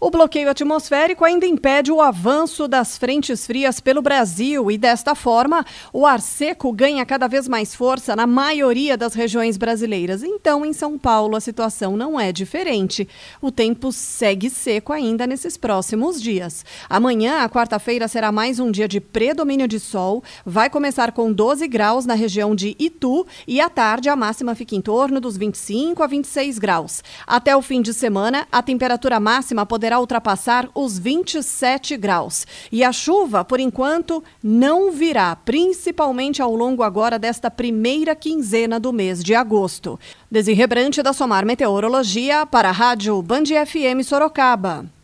O bloqueio atmosférico ainda impede o avanço das frentes frias pelo Brasil e, desta forma, o ar seco ganha cada vez mais força na maioria das regiões brasileiras. Então, em São Paulo, a situação não é diferente. O tempo segue seco ainda nesses próximos dias. Amanhã, a quarta-feira, será mais um dia de predomínio de sol. Vai começar com 12 graus na região de Itu e, à tarde, a máxima fica em torno dos 25 a 26 graus. Até o fim de semana, a temperatura máxima poderá ultrapassar os 27 graus. E a chuva, por enquanto, não virá, principalmente ao longo agora desta primeira quinzena do mês de agosto. Desirrebrante da Somar Meteorologia para a Rádio Band FM Sorocaba.